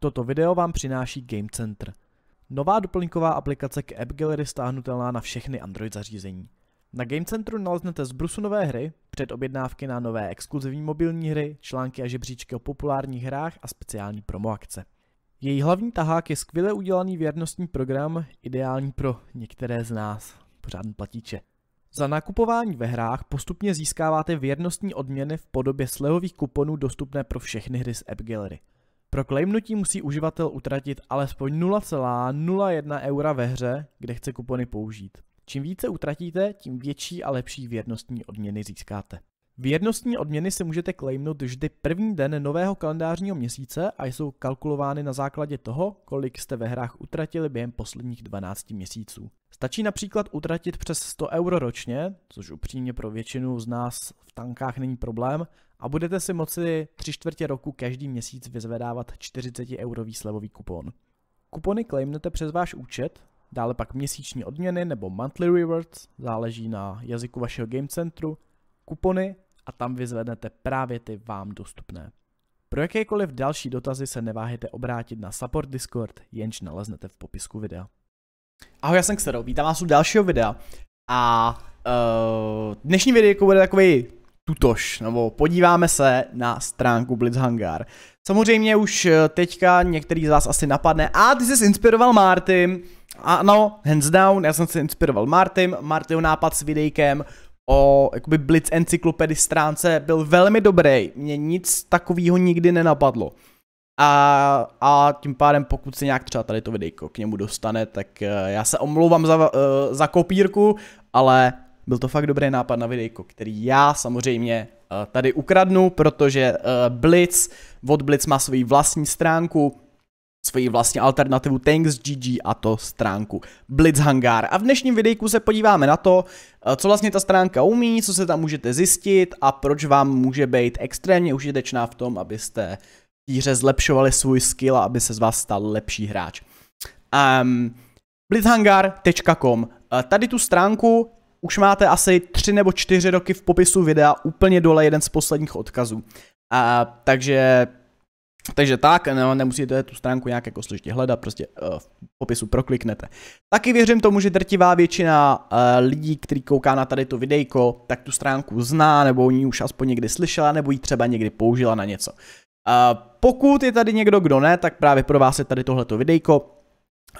Toto video vám přináší Game Center. Nová doplňková aplikace k App Gallery stáhnutelná na všechny Android zařízení. Na Game Centru naleznete zbrusu nové hry, předobjednávky na nové exkluzivní mobilní hry, články a žebříčky o populárních hrách a speciální promo akce. Její hlavní tahák je skvěle udělaný věrnostní program, ideální pro některé z nás, pořádný platíče. Za nakupování ve hrách postupně získáváte věrnostní odměny v podobě slevových kuponů dostupné pro všechny hry z App Gallery. Pro klejmnutí musí uživatel utratit alespoň 0,01 eura ve hře, kde chce kupony použít. Čím více utratíte, tím větší a lepší věrnostní odměny získáte. Věrnostní odměny si můžete klejmnout vždy první den nového kalendářního měsíce a jsou kalkulovány na základě toho, kolik jste ve hrách utratili během posledních 12 měsíců. Stačí například utratit přes 100 euro ročně, což upřímně pro většinu z nás v tankách není problém, a budete si moci tři čtvrtě roku každý měsíc vyzvedávat 40 eurový slevový kupon. Kupony claimnete přes váš účet, dále pak měsíční odměny nebo monthly rewards, záleží na jazyku vašeho game centru, kupony a tam vyzvednete právě ty vám dostupné. Pro jakékoliv další dotazy se neváhejte obrátit na support Discord, jenž naleznete v popisku videa. Ahoj, já jsem Xero, vítám vás u dalšího videa a uh, dnešní video bude takový tutož, nebo podíváme se na stránku Blitzhangar. Samozřejmě už eh, teďka některý z vás asi napadne, a ty jsi inspiroval Martin. Ano, hands down, já jsem se inspiroval Martin, Martin nápad s videjkem o jakoby Blitz encyklopedii stránce byl velmi dobrý, mě nic takového nikdy nenapadlo. A, a tím pádem, pokud se nějak třeba tady to videjko k němu dostane, tak eh, já se omlouvám za, eh, za kopírku, ale byl to fakt dobrý nápad na videjko, který já samozřejmě eh, tady ukradnu, protože eh, Blitz od Blitz má svoji vlastní stránku, svoji vlastní alternativu Tanks GG a to stránku Blitz Hangar. A v dnešním videjku se podíváme na to, eh, co vlastně ta stránka umí, co se tam můžete zjistit a proč vám může být extrémně užitečná v tom, abyste týře zlepšovali svůj skill a aby se z vás stal lepší hráč. Um, ehm, blitzhangar.com Tady tu stránku už máte asi tři nebo čtyři roky v popisu videa úplně dole jeden z posledních odkazů. A, takže takže tak, no, nemusíte tu stránku nějak jako složitě hledat, prostě uh, v popisu prokliknete. Taky věřím tomu, že drtivá většina uh, lidí, který kouká na tady to videjko, tak tu stránku zná, nebo o ní už aspoň někdy slyšela, nebo ji třeba někdy použila na něco. Uh, pokud je tady někdo, kdo ne, tak právě pro vás je tady tohleto videjko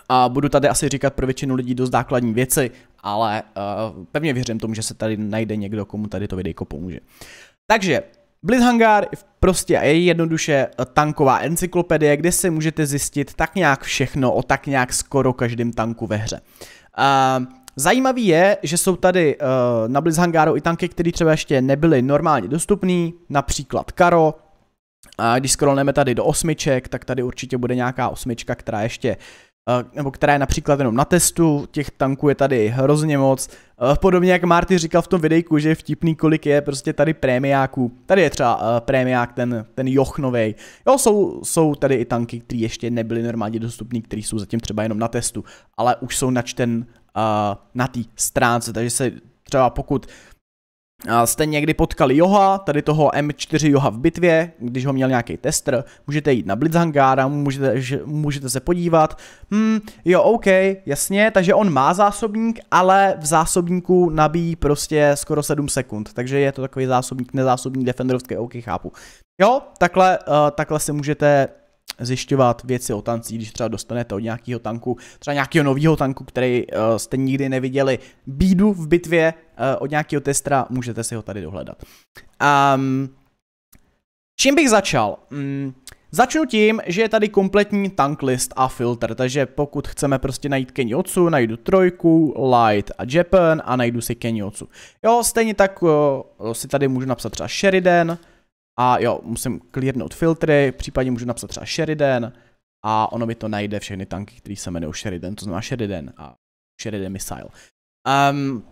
a budu tady asi říkat pro většinu lidí dost základní věci, ale uh, pevně věřím tomu, že se tady najde někdo, komu tady to videjko pomůže. Takže Blitzhangar je prostě a je jednoduše eh, tanková encyklopedie, kde se můžete zjistit tak nějak všechno o tak nějak skoro každém tanku ve hře. Uh, Zajímavý je, že jsou tady uh, na Blitzhangáru i tanky, které třeba ještě nebyly normálně dostupné, například Karo, a když scrollneme tady do osmiček, tak tady určitě bude nějaká osmička, která ještě Eh, nebo která je například jenom na testu, těch tanků je tady hrozně moc. Eh, podobně jak Marty říkal v tom videjku, že je vtipný, kolik je prostě tady prémiáků. Tady je třeba eh, prémiák ten, ten jochnovej. Jo, jsou, jsou tady i tanky, které ještě nebyly normálně dostupné, které jsou zatím třeba jenom na testu, ale už jsou načten na té stránce, takže se třeba pokud jste někdy potkali Joha, tady toho M4 Joha v bitvě, když ho měl nějaký tester, můžete jít na Blitzhangára, můžete, můžete se podívat, hmm, jo, OK, jasně, takže on má zásobník, ale v zásobníku nabíjí prostě skoro 7 sekund, takže je to takový zásobník, nezásobník Defenderovské, OK, chápu. Jo, takhle, uh, takhle si můžete zjišťovat věci o tancích, když třeba dostanete od nějakého tanku, třeba nějakého nového tanku, který uh, jste nikdy neviděli, bídu v bitvě uh, od nějakého testra, můžete si ho tady dohledat. Um, čím bych začal? Um, Začnu tím, že je tady kompletní tank list a filtr, takže pokud chceme prostě najít Otsu, najdu trojku, Light a Japan a najdu si Otsu. Jo, stejně tak o, eh, si tady můžu napsat třeba Sheridan, a jo, musím klidnout filtry, případně můžu napsat třeba Sheridan a ono mi to najde všechny tanky, které se jmenují Sheridan, to znamená Sheridan a Sheridan Missile. Um,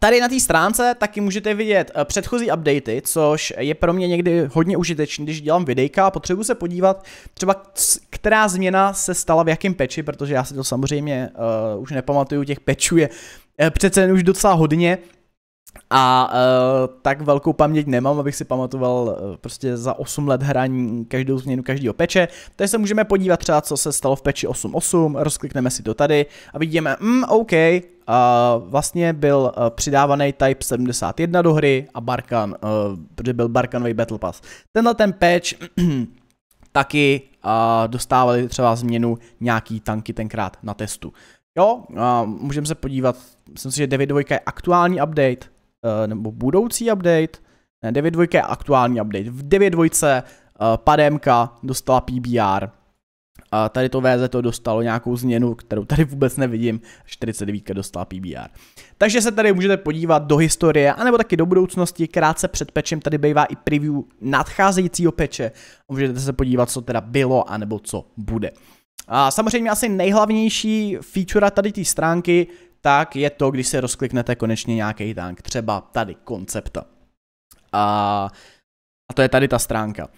Tady na té stránce taky můžete vidět eh, předchozí updaty, což je pro mě někdy hodně užitečný, když dělám videjka a potřebuji se podívat třeba, která změna se stala v jakém peči, protože já si to samozřejmě uh, už nepamatuju, těch pečů je uh, přece jen už docela hodně, a uh, tak velkou paměť nemám, abych si pamatoval uh, prostě za 8 let hraní každou změnu každého peče. Takže se můžeme podívat třeba, co se stalo v peči 8.8, rozklikneme si to tady a vidíme, mm, OK, uh, vlastně byl uh, přidávaný Type 71 do hry a Barkan, uh, protože byl Barkanový Battle Pass. Tenhle ten patch taky uh, dostávali třeba změnu nějaký tanky tenkrát na testu. Jo, uh, můžeme se podívat, myslím si, že 9.2 je aktuální update, Eh, nebo budoucí update, ne, 9.2 je aktuální update. V 9.2 uh, eh, pademka dostala PBR. A tady to VZ to dostalo nějakou změnu, kterou tady vůbec nevidím. 49 dostala PBR. Takže se tady můžete podívat do historie, anebo taky do budoucnosti. Krátce před pečem tady bývá i preview nadcházejícího peče. Můžete se podívat, co teda bylo, anebo co bude. A samozřejmě asi nejhlavnější feature tady té stránky tak je to, když se rozkliknete konečně nějaký tank, třeba tady koncepta. A, a to je tady ta stránka.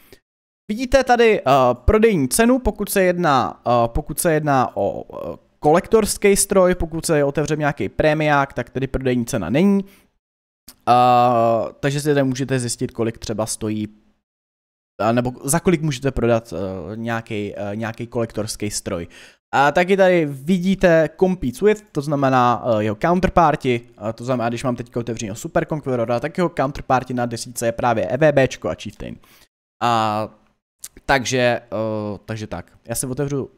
Vidíte tady uh, prodejní cenu, pokud se jedná, uh, pokud se jedná o uh, kolektorský stroj, pokud se otevře nějaký prémiák, tak tedy prodejní cena není. Uh, takže si tady můžete zjistit, kolik třeba stojí nebo za kolik můžete prodat uh, nějaký uh, kolektorský stroj. A taky tady vidíte Compete with, to znamená uh, jeho counterparty, uh, to znamená, když mám teď otevřeného Super Conquerora, tak jeho counterparty na desíce je právě EVB a Chieftain. A, takže, uh, takže tak, já si otevřu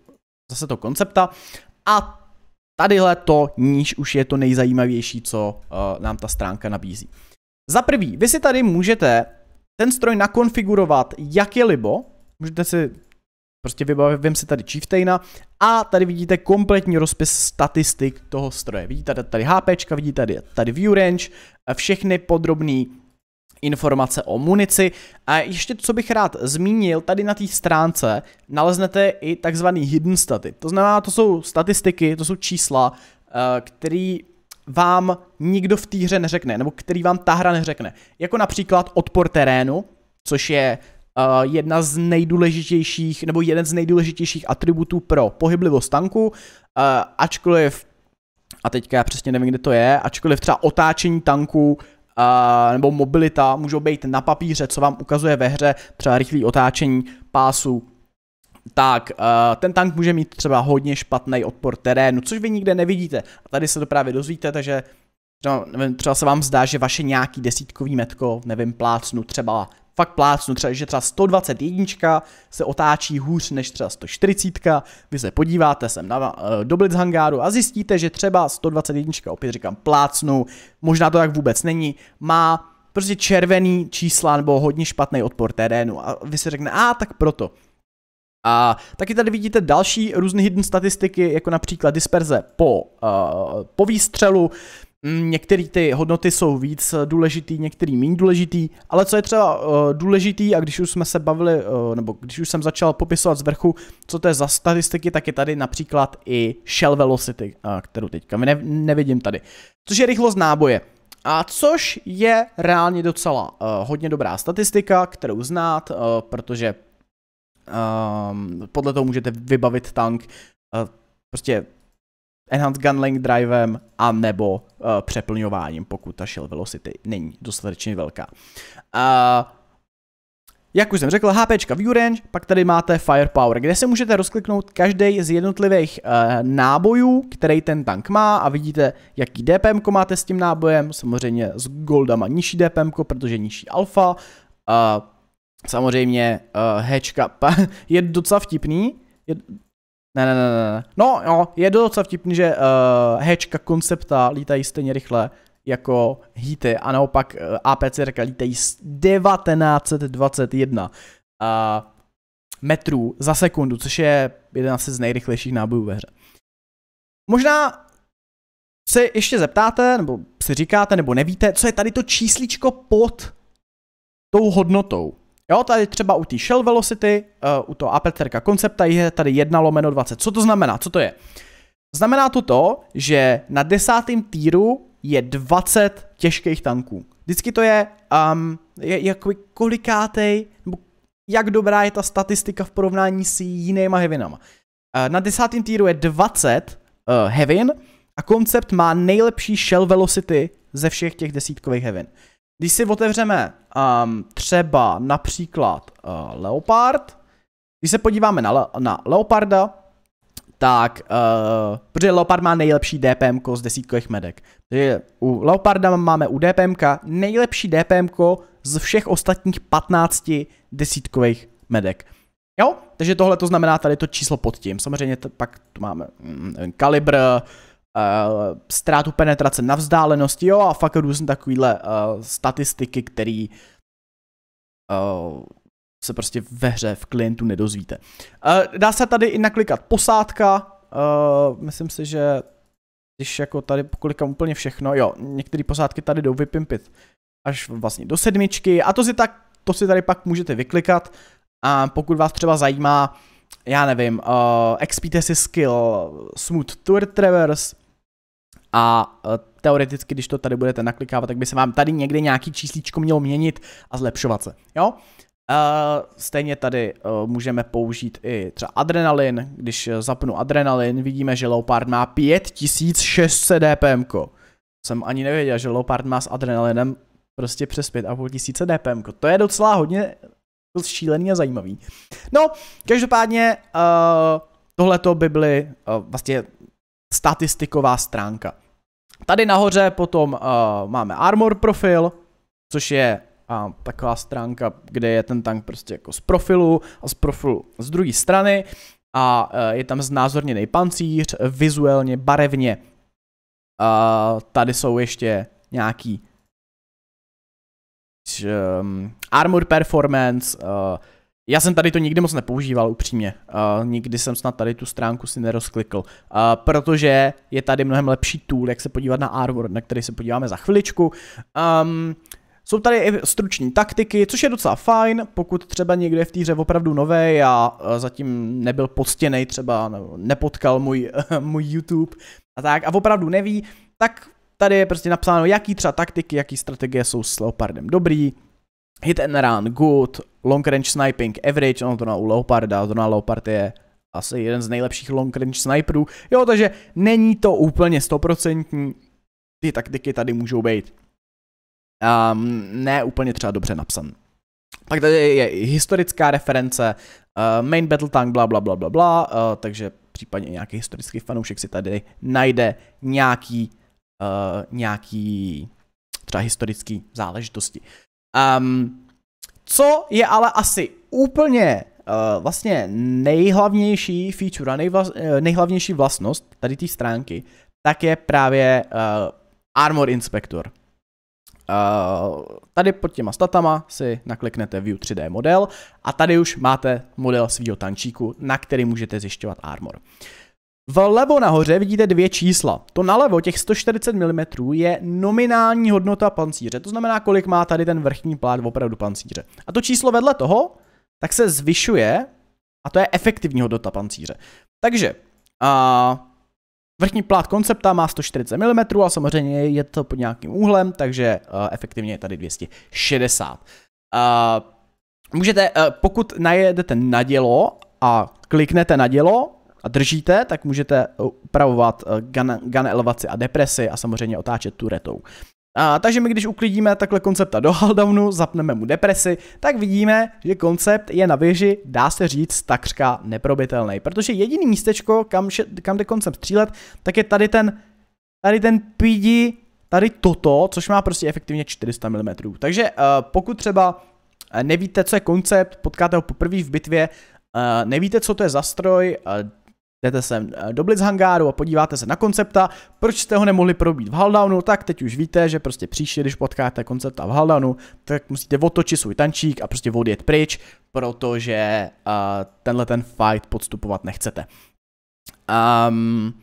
zase to koncepta a tadyhle to níž už je to nejzajímavější, co uh, nám ta stránka nabízí. Za prvý, vy si tady můžete ten stroj nakonfigurovat, jak je libo, můžete si Prostě vybavím si tady Chieftaina a tady vidíte kompletní rozpis statistik toho stroje. Vidíte tady, tady HP, vidíte tady, tady view range, eh, všechny podrobné informace o munici. A ještě co bych rád zmínil, tady na té stránce naleznete i takzvaný hidden staty. To znamená, to jsou statistiky, to jsou čísla, eh, který vám nikdo v té hře neřekne, nebo který vám ta hra neřekne. Jako například odpor terénu, což je Eh, jedna z nejdůležitějších, nebo jeden z nejdůležitějších atributů pro pohyblivost tanku, eh, ačkoliv, a teďka já přesně nevím, kde to je, ačkoliv třeba otáčení tanku Uh, nebo mobilita můžou být na papíře, co vám ukazuje ve hře, třeba rychlý otáčení pásu, tak uh, ten tank může mít třeba hodně špatný odpor terénu, což vy nikde nevidíte. A tady se to právě dozvíte, takže Třeba, nevím, třeba se vám zdá, že vaše nějaký desítkový metko, nevím, plácnu třeba, fakt plácnu třeba, že třeba 121 se otáčí hůř než třeba 140, vy se podíváte sem na, eh, do Blitz hangáru a zjistíte, že třeba 121, opět říkám plácnu, možná to tak vůbec není, má prostě červený čísla nebo hodně špatný odpor terénu a vy si řekne, a tak proto. A taky tady vidíte další různé hidden statistiky, jako například disperze po, uh, po výstřelu, Mm, některé ty hodnoty jsou víc eh, důležitý, některý méně důležitý, ale co je třeba uh, důležitý a když už jsme se bavili, uh, nebo když už jsem začal popisovat z vrchu, co to je za statistiky, tak je tady například i shell velocity, uh, kterou teďka ne- nevidím tady, což je rychlost náboje. A což je reálně docela uh, hodně dobrá statistika, kterou znát, uh, protože uh, podle toho můžete vybavit tank uh, prostě Enhanced Gunlink drivem a nebo uh, přeplňováním, pokud ta shell velocity není dostatečně velká. Uh, jak už jsem řekl, HP View Range, pak tady máte Firepower, kde se můžete rozkliknout každý z jednotlivých e, nábojů, který ten tank má a vidíte, jaký DPM máte s tím nábojem, samozřejmě s Goldama nižší DPM, protože nižší alfa, e, samozřejmě e, hečka, je docela vtipný, je, ne, ne, ne, ne. No, jo, je docela vtipný, že uh, eh, hečka koncepta lítají stejně rychle jako hity a naopak uh, eh, APC lítají z 1921 uh, eh, metrů za sekundu, což je jeden asi z nejrychlejších nábojů ve hře. Možná se ještě zeptáte, nebo si říkáte, nebo nevíte, co je tady to čísličko pod tou hodnotou. Jo, tady třeba u té Shell Velocity, uh, u toho aperterka koncepta je tady 1 lomeno 20. Co to znamená? Co to je? Znamená to to, že na desátém týru je 20 těžkých tanků. Vždycky to je, um, je jako kolikátej, nebo jak dobrá je ta statistika v porovnání s jinýma heavinama. Uh, eh, na desátém týru je 20 uh, eh, heavin a koncept má nejlepší shell velocity ze všech těch desítkových heavin. Když si otevřeme um, třeba například uh, Leopard, když se podíváme na, Le- na Leoparda, tak, uh, protože Leopard má nejlepší DPM z desítkových medek. Takže u Leoparda máme u DPM nejlepší DPM z všech ostatních 15 desítkových medek. Jo, takže tohle to znamená tady to číslo pod tím. Samozřejmě t- pak tu máme mm, kalibr, uh, ztrátu penetrace na vzdálenosti, jo, a fakt různé takovýhle uh, statistiky, který uh, se prostě ve hře v klientu nedozvíte. Uh, dá se tady i naklikat posádka, uh, myslím si, že když jako tady poklikám úplně všechno, jo, některé posádky tady jdou vypimpit až vlastně do sedmičky a to si tak, to si tady pak můžete vyklikat a pokud vás třeba zajímá, já nevím, uh, expíte si skill Smooth Tour Traverse, a e, teoreticky, když to tady budete naklikávat, tak by se vám tady někde nějaký číslíčko mělo měnit a zlepšovat se, jo? Uh, stejně tady uh, můžeme použít i třeba adrenalin, když zapnu adrenalin, vidíme, že Leopard má 5600 dpm. -ko. Jsem ani nevěděl, že Leopard má s adrenalinem prostě přes 5500 dpm. -ko. To je docela hodně šílený a zajímavý. No, každopádně uh, tohleto by byly uh, vlastně statistiková stránka. Tady nahoře potom uh, máme armor profil, což je uh, taková stránka, kde je ten tank prostě jako z profilu a z profilu z druhé strany a uh, je tam znázorněný pancíř, vizuálně, barevně. Uh, tady jsou ještě nějaký um, armor performance, uh, já jsem tady to nikdy moc nepoužíval, upřímně. Uh, nikdy jsem snad tady tu stránku si nerozklikl, uh, protože je tady mnohem lepší tool, jak se podívat na artwork, na který se podíváme za chviličku. Um, jsou tady i struční taktiky, což je docela fajn, pokud třeba někdo je v té hře opravdu nový a zatím nebyl postěný, třeba, nepotkal můj, můj YouTube a tak a opravdu neví, tak tady je prostě napsáno, jaký třeba taktiky, jaký strategie jsou s Leopardem dobrý, hit and run, good, long range sniping, average, ono to na u Leoparda, to na Leopard je asi jeden z nejlepších long range sniperů, jo, takže není to úplně stoprocentní, ty taktiky tady můžou být um, ne úplně třeba dobře napsan. Tak tady je historická reference, uh, main battle tank, bla bla bla bla bla, uh, takže případně nějaký historický fanoušek si tady najde nějaký, uh, nějaký třeba historický záležitosti. Um, co je ale asi úplně uh, vlastně nejhlavnější feature, nejvla, eh, nejhlavnější vlastnost tady té stránky, tak je právě uh, Armor Inspector. Uh, tady pod těma statama si nakliknete View 3D model a tady už máte model svýho tančíku, na který můžete zjišťovat armor. Uh, Vlevo nahoře vidíte dvě čísla. To nalevo, těch 140 mm, je nominální hodnota pancíře, to znamená, kolik má tady ten vrchní plát opravdu pancíře. A to číslo vedle toho, tak se zvyšuje, a to je efektivní hodnota pancíře. Takže, a vrchní plát koncepta má 140 mm a samozřejmě je to pod nějakým úhlem, takže uh, efektivně je tady 260. Uh, můžete, uh, pokud najedete na dělo a kliknete na dělo, držíte, tak můžete upravovat eh, gun, gun elevaci a depresi a samozřejmě otáčet turetou. A, takže my když uklidíme takhle koncepta do haldownu, zapneme mu depresi, tak vidíme, že koncept je na věži, dá se říct, takřka neprobitelný. Protože jediný místečko, kam, še, kam jde koncept střílet, tak je tady ten, tady ten pídi, tady toto, což má prostě efektivně 400 mm. Takže uh, pokud třeba eh, nevíte, co je koncept, potkáte ho poprvé v bitvě, Uh, nevíte, co to je za stroj, uh, jdete sem eh, do Blitz hangáru a podíváte se na koncepta, proč jste ho nemohli probít v Haldownu, tak teď už víte, že prostě příště, když potkáte koncepta v Haldownu, tak musíte otočit svůj tančík a prostě odjet pryč, protože uh, tenhle ten fight podstupovat nechcete. Um,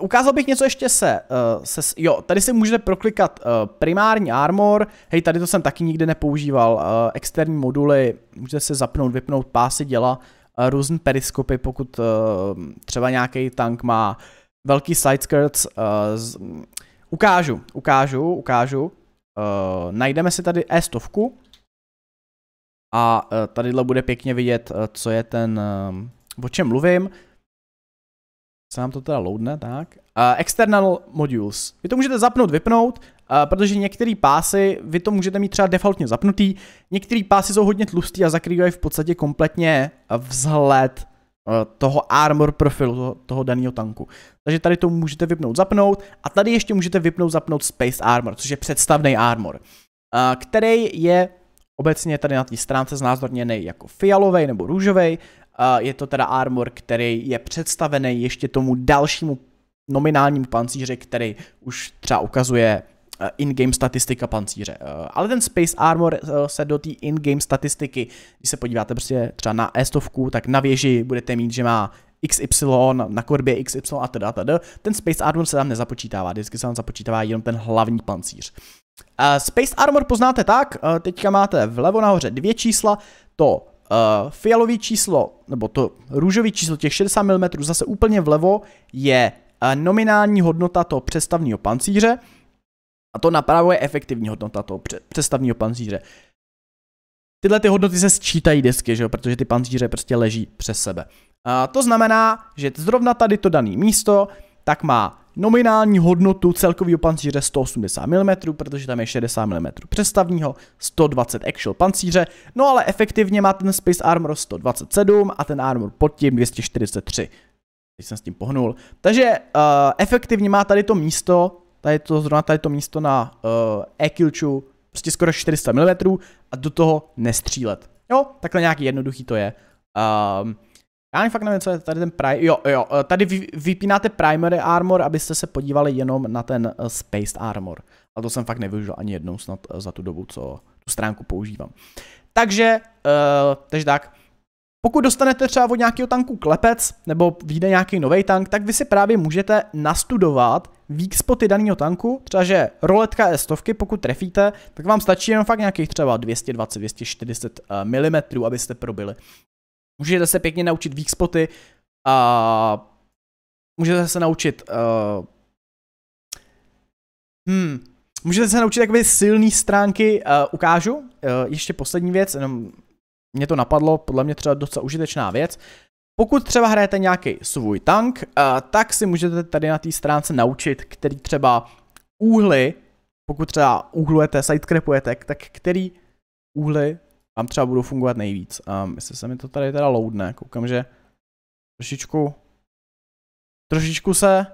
Ukázal bych něco ještě se, uh, se jo, tady si můžete proklikat uh, primární armor, hej, tady to jsem taky nikdy nepoužíval, uh, externí moduly, můžete se zapnout, vypnout pásy děla, různé periskopy, pokud eh, třeba nějaký tank má velký side eh, Z... Ukážu, ukážu, ukážu. Eh, najdeme si tady E100 a tadyhle bude pěkně vidět, co je ten, o čem mluvím se nám to teda loadne, tak. Uh, external modules. Vy to můžete zapnout, vypnout, uh, protože některé pásy, vy to můžete mít třeba defaultně zapnutý, některé pásy jsou hodně tlustý a zakrývají v podstatě kompletně eh, vzhled uh, toho armor profilu toho, toho daného tanku. Takže tady to můžete vypnout, zapnout a tady ještě můžete vypnout, zapnout Space Armor, což je představný armor, uh, který je obecně tady na té stránce znázorněný jako fialový nebo růžový je to teda armor, který je představený ještě tomu dalšímu nominálnímu pancíři, který už třeba ukazuje eh, in-game statistika pancíře. Eh, ale ten Space Armor eh, se do té in-game statistiky, když se podíváte prostě třeba na estovku, tak na věži budete mít, že má XY, na korbě XY a teda, teda. Ten Space Armor se tam nezapočítává, vždycky se tam započítává jenom ten hlavní pancíř. Space Armor poznáte tak, teďka máte vlevo nahoře dvě čísla, to Uh, fialový číslo, nebo to růžový číslo těch 60 mm zase úplně vlevo je uh, nominální hodnota toho přestavního pancíře a to napravo je efektivní hodnota toho přestavního pancíře. Tyhle ty hodnoty se sčítají desky, že jo, protože ty pancíře prostě leží přes sebe. A uh, eh, to znamená, že zrovna tady to dané místo, tak má nominální hodnotu celkového pancíře 180 mm, protože tam je 60 mm přestavního, 120 actual pancíře, no ale efektivně má ten Space Armor 127 a ten Armor pod tím 243. Teď jsem s tím pohnul. Takže uh, efektivně má tady to místo, tady to zrovna tady to místo na uh, e prostě skoro 400 mm a do toho nestřílet. Jo, takhle nějaký jednoduchý to je. Um, já ani fakt nevím, co je tady ten prime. Jo, jo, eh, tady vy, vypínáte primary armor, abyste se podívali jenom na ten eh, spaced armor. A to jsem fakt nevyužil ani jednou snad eh, za tu dobu, co tu stránku používám. Takže, uh, takže tak. Pokud dostanete třeba od nějakého tanku klepec, nebo vyjde nějaký nový tank, tak vy si právě můžete nastudovat weak spoty daného tanku, třeba že roletka E100, pokud trefíte, tak vám stačí jenom fakt nějakých třeba 220-240 mm, abyste probili. Můžete se pěkně naučit weak spoty a můžete se naučit uh, hmm, můžete se naučit takové silné stránky, uh, ukážu, uh, ještě poslední věc, jenom mě to napadlo, podle mě třeba docela užitečná věc, pokud třeba hrajete nějaký svůj tank, uh, tak si můžete tady na té stránce naučit, který třeba úhly, pokud třeba úhlujete, sidecrapujete, tak který úhly tam třeba budou fungovat nejvíc. A um, jestli se mi to tady teda loudne, koukám, že trošičku, trošičku se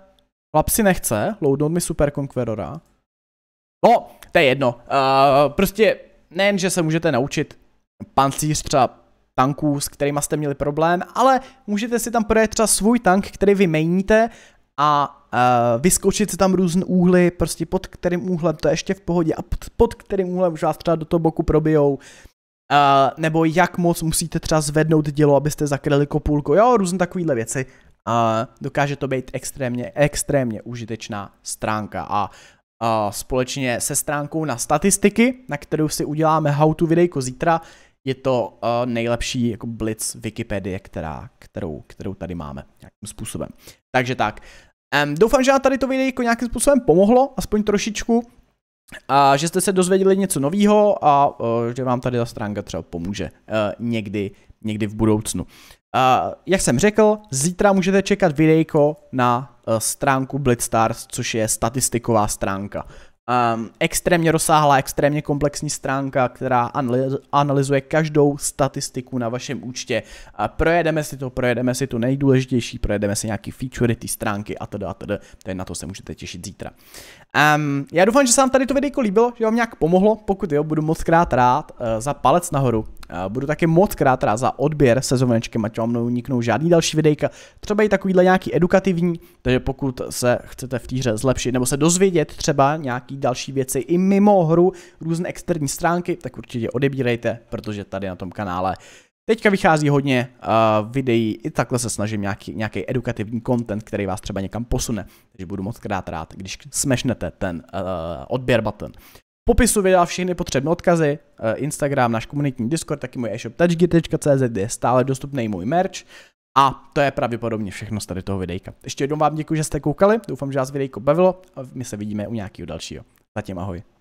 Lapsi nechce loadnout mi Super Conquerora. No, to je jedno. Uh, prostě nejen, že se můžete naučit pancíř třeba tanků, s kterými jste měli problém, ale můžete si tam projet třeba svůj tank, který vy mainíte a uh, vyskočit si tam různé úhly, prostě pod kterým úhlem to je ještě v pohodě a pod, pod kterým úhlem už vás třeba do toho boku probijou. Uh, nebo jak moc musíte třeba zvednout dělo, abyste zakryli kopulku, jo, různé takovéhle věci. Uh, dokáže to být extrémně, extrémně užitečná stránka a uh, společně se stránkou na statistiky, na kterou si uděláme how to videjko zítra, je to uh, nejlepší jako blitz Wikipedie, která, kterou, kterou tady máme nějakým způsobem. Takže tak, Um, doufám, že vám tady to video jako nějakým způsobem pomohlo, aspoň trošičku a že jste se dozvěděli něco nového a uh, že vám tady ta stránka třeba pomůže uh, někdy, někdy v budoucnu. Uh, jak jsem řekl, zítra můžete čekat videjko na uh, stránku Blitzstars, což je statistiková stránka. Um, extrémně rozsáhlá, extrémně komplexní stránka, která analyzuje každou statistiku na vašem účtě. A projedeme si to, projedeme si to nejdůležitější, projedeme si nějaký featurey té stránky a teda a teda. Tady na to se můžete těšit zítra. Um, já doufám, že se vám tady to videjko líbilo, že vám nějak pomohlo. Pokud jo, budu moc krát rád uh, za palec nahoru Budu taky moc krát rád za odběr se zvonečkem, ať vám neuniknou žádný další videjka, třeba i takovýhle nějaký edukativní, takže pokud se chcete v týře zlepšit nebo se dozvědět třeba nějaký další věci i mimo hru, různé externí stránky, tak určitě odebírejte, protože tady na tom kanále Teďka vychází hodně uh, videí, i takhle se snažím nějaký, nějaký edukativní content, který vás třeba někam posune, takže budu moc krát rád, když smešnete ten uh, odběr button popisu vydal všechny potřebné odkazy, eh, Instagram, náš komunitní Discord, taky můj e-shop touchgear.cz, kde je stále dostupný můj merch. A to je pravděpodobně všechno z tady toho videjka. Ještě jednou vám děkuji, že jste koukali, doufám, že vás videjko bavilo a my se vidíme u nějakého dalšího. Zatím ahoj.